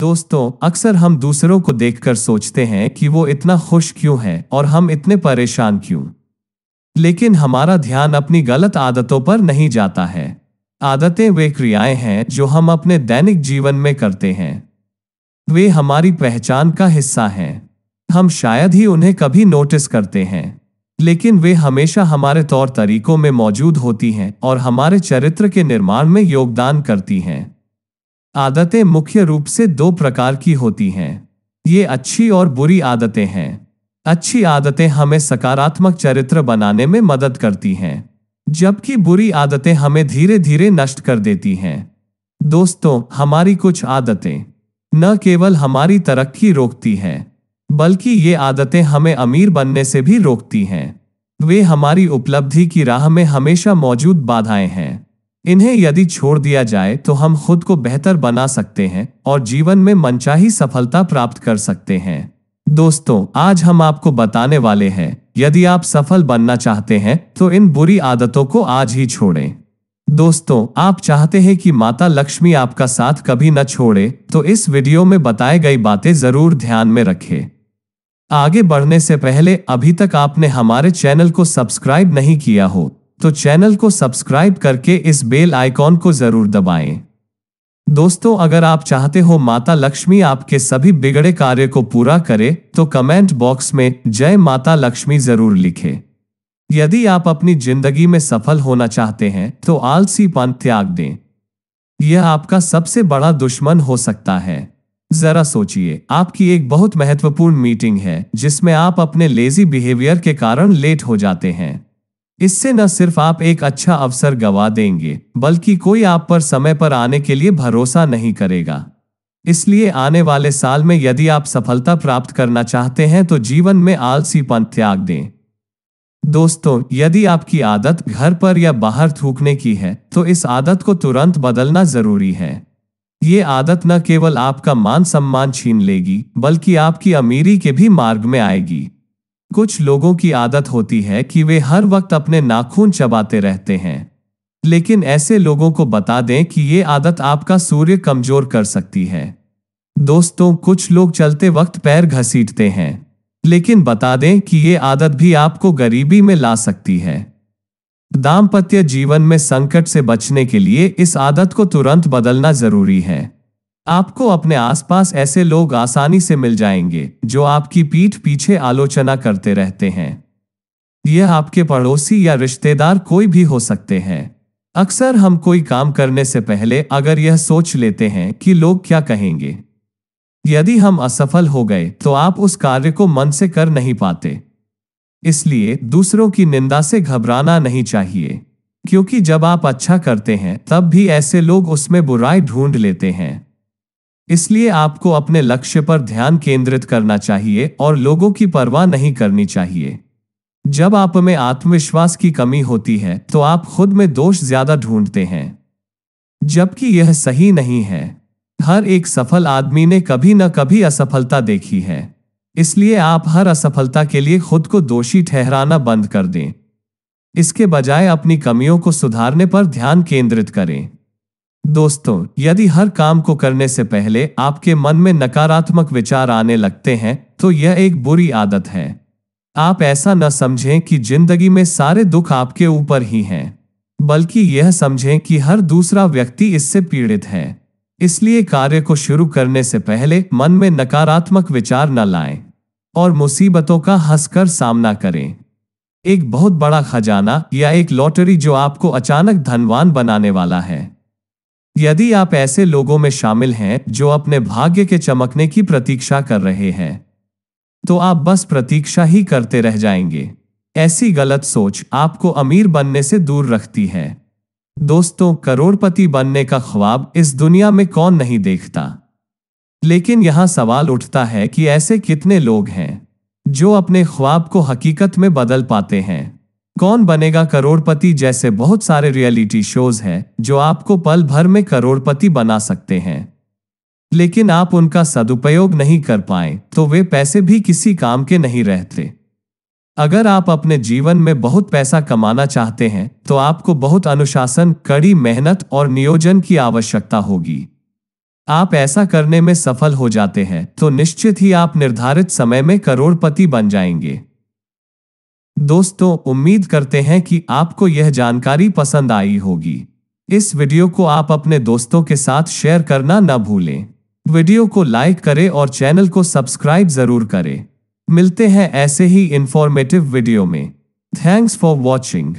दोस्तों अक्सर हम दूसरों को देखकर सोचते हैं कि वो इतना खुश क्यों है और हम इतने परेशान क्यों लेकिन हमारा ध्यान अपनी गलत आदतों पर नहीं जाता है आदतें वे क्रियाएं हैं जो हम अपने दैनिक जीवन में करते हैं वे हमारी पहचान का हिस्सा हैं हम शायद ही उन्हें कभी नोटिस करते हैं लेकिन वे हमेशा हमारे तौर तरीकों में मौजूद होती हैं और हमारे चरित्र के निर्माण में योगदान करती हैं आदतें मुख्य रूप से दो प्रकार की होती हैं ये अच्छी और बुरी आदतें हैं अच्छी आदतें हमें सकारात्मक चरित्र बनाने में मदद करती हैं जबकि बुरी आदतें हमें धीरे धीरे नष्ट कर देती हैं दोस्तों हमारी कुछ आदतें न केवल हमारी तरक्की रोकती हैं बल्कि ये आदतें हमें अमीर बनने से भी रोकती हैं वे हमारी उपलब्धि की राह में हमेशा मौजूद बाधाएं हैं इन्हें यदि छोड़ दिया जाए तो हम खुद को बेहतर बना सकते हैं और जीवन में मनचाही सफलता प्राप्त कर सकते हैं दोस्तों आज हम आपको बताने वाले हैं यदि आप सफल बनना चाहते हैं तो इन बुरी आदतों को आज ही छोड़ें दोस्तों आप चाहते हैं कि माता लक्ष्मी आपका साथ कभी न छोड़े तो इस वीडियो में बताई गई बातें जरूर ध्यान में रखें आगे बढ़ने से पहले अभी तक आपने हमारे चैनल को सब्सक्राइब नहीं किया हो तो चैनल को सब्सक्राइब करके इस बेल आइकॉन को जरूर दबाएं। दोस्तों अगर आप चाहते हो माता लक्ष्मी आपके सभी बिगड़े कार्य को पूरा करे तो कमेंट बॉक्स में जय माता लक्ष्मी जरूर लिखें। यदि आप अपनी जिंदगी में सफल होना चाहते हैं तो आलसी पान त्याग दें यह आपका सबसे बड़ा दुश्मन हो सकता है जरा सोचिए आपकी एक बहुत महत्वपूर्ण मीटिंग है जिसमें आप अपने लेजी बिहेवियर के कारण लेट हो जाते हैं इससे न सिर्फ आप एक अच्छा अवसर गवा देंगे बल्कि कोई आप पर समय पर आने के लिए भरोसा नहीं करेगा इसलिए आने वाले साल में यदि आप सफलता प्राप्त करना चाहते हैं तो जीवन में आलसीपन त्याग दें दोस्तों यदि आपकी आदत घर पर या बाहर थूकने की है तो इस आदत को तुरंत बदलना जरूरी है ये आदत न केवल आपका मान सम्मान छीन लेगी बल्कि आपकी अमीरी के भी मार्ग में आएगी कुछ लोगों की आदत होती है कि वे हर वक्त अपने नाखून चबाते रहते हैं लेकिन ऐसे लोगों को बता दें कि ये आदत आपका सूर्य कमजोर कर सकती है दोस्तों कुछ लोग चलते वक्त पैर घसीटते हैं लेकिन बता दें कि ये आदत भी आपको गरीबी में ला सकती है दाम्पत्य जीवन में संकट से बचने के लिए इस आदत को तुरंत बदलना जरूरी है आपको अपने आसपास ऐसे लोग आसानी से मिल जाएंगे जो आपकी पीठ पीछे आलोचना करते रहते हैं यह आपके पड़ोसी या रिश्तेदार कोई भी हो सकते हैं अक्सर हम कोई काम करने से पहले अगर यह सोच लेते हैं कि लोग क्या कहेंगे यदि हम असफल हो गए तो आप उस कार्य को मन से कर नहीं पाते इसलिए दूसरों की निंदा से घबराना नहीं चाहिए क्योंकि जब आप अच्छा करते हैं तब भी ऐसे लोग उसमें बुराई ढूंढ लेते हैं इसलिए आपको अपने लक्ष्य पर ध्यान केंद्रित करना चाहिए और लोगों की परवाह नहीं करनी चाहिए जब आप में आत्मविश्वास की कमी होती है तो आप खुद में दोष ज्यादा ढूंढते हैं जबकि यह सही नहीं है हर एक सफल आदमी ने कभी न कभी असफलता देखी है इसलिए आप हर असफलता के लिए खुद को दोषी ठहराना बंद कर दें इसके बजाय अपनी कमियों को सुधारने पर ध्यान केंद्रित करें दोस्तों यदि हर काम को करने से पहले आपके मन में नकारात्मक विचार आने लगते हैं तो यह एक बुरी आदत है आप ऐसा न समझें कि जिंदगी में सारे दुख आपके ऊपर ही हैं बल्कि यह समझें कि हर दूसरा व्यक्ति इससे पीड़ित है इसलिए कार्य को शुरू करने से पहले मन में नकारात्मक विचार न लाएं और मुसीबतों का हंसकर सामना करें एक बहुत बड़ा खजाना या एक लॉटरी जो आपको अचानक धनवान बनाने वाला है यदि आप ऐसे लोगों में शामिल हैं जो अपने भाग्य के चमकने की प्रतीक्षा कर रहे हैं तो आप बस प्रतीक्षा ही करते रह जाएंगे ऐसी गलत सोच आपको अमीर बनने से दूर रखती है दोस्तों करोड़पति बनने का ख्वाब इस दुनिया में कौन नहीं देखता लेकिन यहां सवाल उठता है कि ऐसे कितने लोग हैं जो अपने ख्वाब को हकीकत में बदल पाते हैं कौन बनेगा करोड़पति जैसे बहुत सारे रियलिटी शोज हैं जो आपको पल भर में करोड़पति बना सकते हैं लेकिन आप उनका सदुपयोग नहीं कर पाए तो वे पैसे भी किसी काम के नहीं रहते अगर आप अपने जीवन में बहुत पैसा कमाना चाहते हैं तो आपको बहुत अनुशासन कड़ी मेहनत और नियोजन की आवश्यकता होगी आप ऐसा करने में सफल हो जाते हैं तो निश्चित ही आप निर्धारित समय में करोड़पति बन जाएंगे दोस्तों उम्मीद करते हैं कि आपको यह जानकारी पसंद आई होगी इस वीडियो को आप अपने दोस्तों के साथ शेयर करना न भूलें वीडियो को लाइक करें और चैनल को सब्सक्राइब जरूर करें मिलते हैं ऐसे ही इंफॉर्मेटिव वीडियो में थैंक्स फॉर वॉचिंग